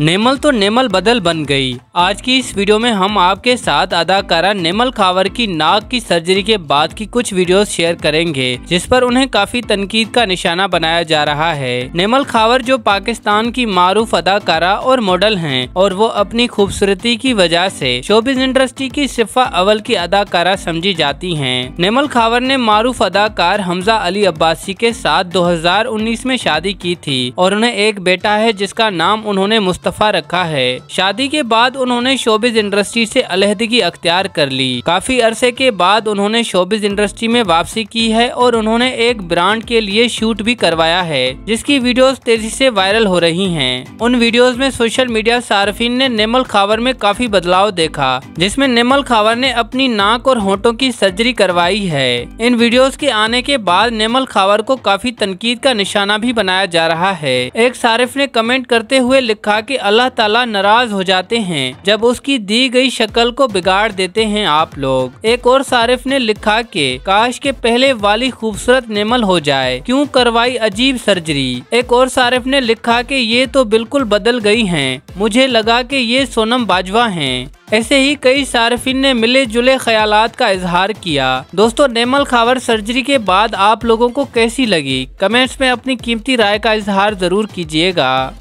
नेमल तो नेमल बदल बन गई आज की इस वीडियो में हम आपके साथ अदाकारा नेमल खावर की नाक की सर्जरी के बाद की कुछ वीडियोस शेयर करेंगे जिस पर उन्हें काफी तनकीद का निशाना बनाया जा रहा है नेमल खावर जो पाकिस्तान की मारूफ अदाकारा और मॉडल हैं और वो अपनी खूबसूरती की वजह ऐसी शोबिज इंडस्ट्री की सिफा अवल की अदाकारा समझी जाती है नेमल खावर ने मारूफ अदाकार हमजा अली अब्बासी के साथ दो में शादी की थी और उन्हें एक बेटा है जिसका नाम उन्होंने इस्तीफा रखा है शादी के बाद उन्होंने शोबिज इंडस्ट्री से अलहदगी अख्तियार कर ली काफी अरसे के बाद उन्होंने शोबिज इंडस्ट्री में वापसी की है और उन्होंने एक ब्रांड के लिए शूट भी करवाया है जिसकी वीडियोस तेजी से वायरल हो रही हैं। उन वीडियोस में सोशल मीडिया सार्फिन ने नेमल खावर में काफी बदलाव देखा जिसमे नेमल खावर ने अपनी नाक और होटो की सर्जरी करवाई है इन वीडियोज के आने के बाद नेमल खावर को काफी तनकीद का निशाना भी बनाया जा रहा है एक सारिफ ने कमेंट करते हुए लिखा की अल्लाह ताला नाराज हो जाते हैं जब उसकी दी गई शक्ल को बिगाड़ देते हैं आप लोग एक और सारिफ ने लिखा के काश के पहले वाली खूबसूरत नेमल हो जाए क्यों करवाई अजीब सर्जरी एक और सारिफ ने लिखा के ये तो बिल्कुल बदल गई हैं मुझे लगा के ये सोनम बाजवा है ऐसे ही कई सार्फिन ने मिले जुले ख्याल का इजहार किया दोस्तों नेमल खावर सर्जरी के बाद आप लोगों को कैसी लगी कमेंट्स में अपनी कीमती राय का इजहार जरूर कीजिएगा